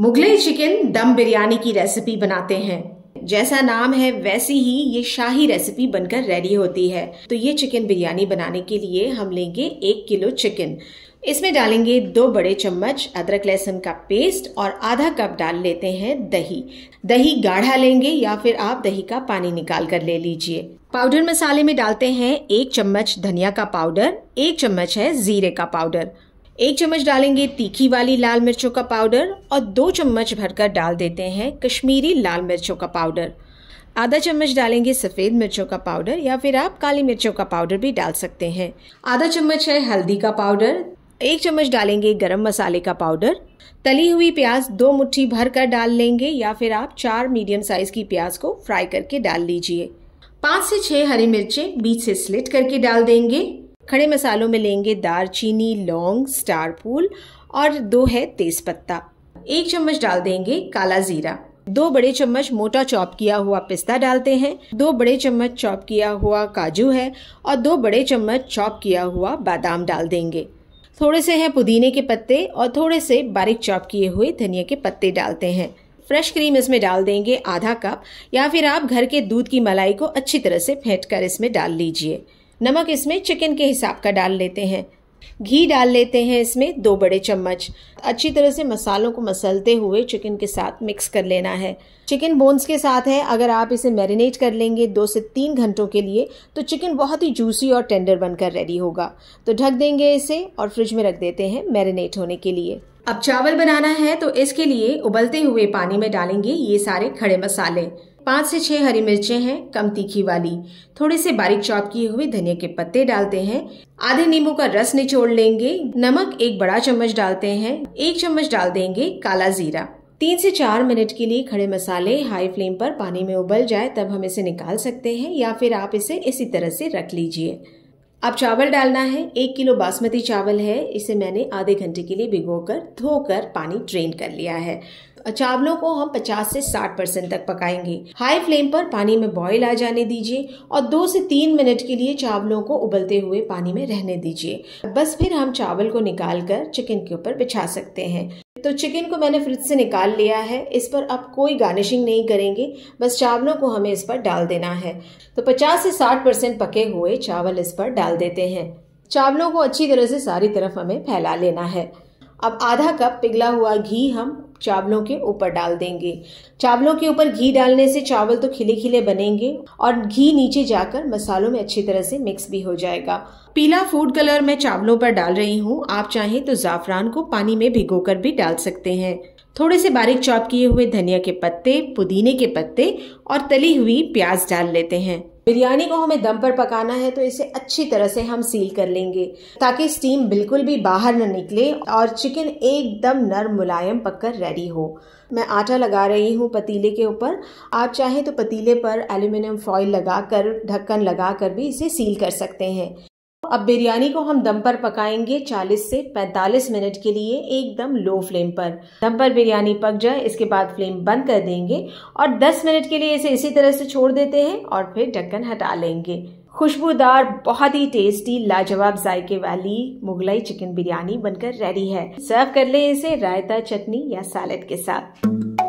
Mughlai chicken दम बिरयानी की recipe बनाते हैं जैसा नाम है वैसी ही ये शाही रेसिपी बनकर रेडी होती है तो ये चिकन बिरयानी बनाने के लिए हम लेंगे एक किलो चिकन इसमें डालेंगे दो बड़े चम्मच अदरक लहसुन का पेस्ट और आधा कप डाल लेते हैं दही दही गाढ़ा लेंगे या फिर आप दही का पानी निकाल कर ले लीजिए पाउडर मसाले में डालते हैं एक चम्मच धनिया का पाउडर एक चम्मच है जीरे का पाउडर एक चम्मच डालेंगे तीखी वाली लाल मिर्चों का पाउडर और दो चम्मच भरकर डाल देते हैं कश्मीरी लाल मिर्चों का पाउडर आधा चम्मच डालेंगे सफ़ेद मिर्चों का पाउडर या फिर आप काली मिर्चों का पाउडर भी डाल सकते हैं आधा चम्मच है हल्दी का पाउडर एक चम्मच डालेंगे गरम मसाले का पाउडर तली हुई प्याज दो मुट्ठी भर कर डाल लेंगे या फिर आप चार मीडियम साइज़ की प्याज को फ्राई करके डाल लीजिए पाँच से छह हरी मिर्चें बीच से स्लिट करके डाल देंगे खड़े मसालों में लेंगे दारचीनी लौंग स्टार फूल और दो है तेज़पत्ता एक चम्मच डाल देंगे काला ज़ीरा दो बड़े चम्मच मोटा चॉप किया हुआ पिस्ता डालते हैं दो बड़े चम्मच चॉप किया हुआ काजू है और दो बड़े चम्मच चॉप किया हुआ बादाम डाल देंगे थोड़े से हैं पुदीने के पत्ते और थोड़े से बारीक चॉप किए हुए धनिया के पत्ते डालते हैं फ्रेश क्रीम इसमें डाल देंगे आधा कप या फिर आप घर के दूध की मलाई को अच्छी तरह से फेंट कर इसमें डाल लीजिए नमक इसमें चिकन के हिसाब का डाल लेते हैं घी डाल लेते हैं इसमें दो बड़े चम्मच अच्छी तरह से मसालों को मसलते हुए चिकन के साथ मिक्स कर लेना है चिकन बोन्स के साथ है अगर आप इसे मैरिनेट कर लेंगे दो से तीन घंटों के लिए तो चिकन बहुत ही जूसी और टेंडर बनकर रेडी होगा तो ढक देंगे इसे और फ्रिज में रख देते हैं मैरिनेट होने के लिए अब चावल बनाना है तो इसके लिए उबलते हुए पानी में डालेंगे ये सारे खड़े मसाले पाँच से छः हरी मिर्चें हैं कम तीखी वाली थोड़े से बारीक चॉप किए हुए धनिया के पत्ते डालते हैं आधे नींबू का रस निचोड़ लेंगे नमक एक बड़ा चम्मच डालते हैं एक चम्मच डाल देंगे काला जीरा तीन से चार मिनट के लिए खड़े मसाले हाई फ्लेम पर पानी में उबल जाए तब हम इसे निकाल सकते हैं या फिर आप इसे इसी तरह से रख लीजिए अब चावल डालना है एक किलो बासमती चावल है इसे मैंने आधे घंटे के लिए भिगोकर धोकर पानी ड्रेन कर लिया है चावलों को हम 50 से 60 परसेंट तक पकाएंगे हाई फ्लेम पर पानी में बॉईल आ जाने दीजिए और दो से तीन मिनट के लिए चावलों को उबलते हुए पानी में रहने दीजिए बस फिर हम चावल को निकाल कर चिकन के ऊपर बिछा सकते हैं तो चिकन को मैंने फ्रिज से निकाल लिया है इस पर आप कोई गार्निशिंग नहीं करेंगे बस चावलों को हमें इस पर डाल देना है तो 50 से 60 परसेंट पके हुए चावल इस पर डाल देते हैं चावलों को अच्छी तरह से सारी तरफ हमें फैला लेना है अब आधा कप पिघला हुआ घी हम चावलों के ऊपर डाल देंगे चावलों के ऊपर घी डालने से चावल तो खिले खिले बनेंगे और घी नीचे जाकर मसालों में अच्छी तरह से मिक्स भी हो जाएगा पीला फूड कलर मैं चावलों पर डाल रही हूँ आप चाहें तो जाफरान को पानी में भिगोकर भी डाल सकते हैं थोड़े से बारीक चॉप किए हुए धनिया के पत्ते पुदीने के पत्ते और तली हुई प्याज डाल लेते हैं बिरयानी को हमें दम पर पकाना है तो इसे अच्छी तरह से हम सील कर लेंगे ताकि स्टीम बिल्कुल भी बाहर न निकले और चिकन एकदम नरम मुलायम पककर रेडी हो मैं आटा लगा रही हूँ पतीले के ऊपर आप चाहें तो पतीले पर एल्यूमिनियम फॉइल लगाकर ढक्कन लगाकर भी इसे सील कर सकते हैं अब बिरयानी को हम दम पर पकाएंगे 40 से 45 मिनट के लिए एकदम लो फ्लेम पर दम पर बिरयानी पक जाए इसके बाद फ्लेम बंद कर देंगे और 10 मिनट के लिए इसे इसी तरह से छोड़ देते हैं और फिर ढक्कन हटा लेंगे खुशबूदार बहुत ही टेस्टी लाजवाब जायके वाली मुगलाई चिकन बिरयानी बनकर रेडी है सर्व कर ले इसे रायता चटनी या सैलड के साथ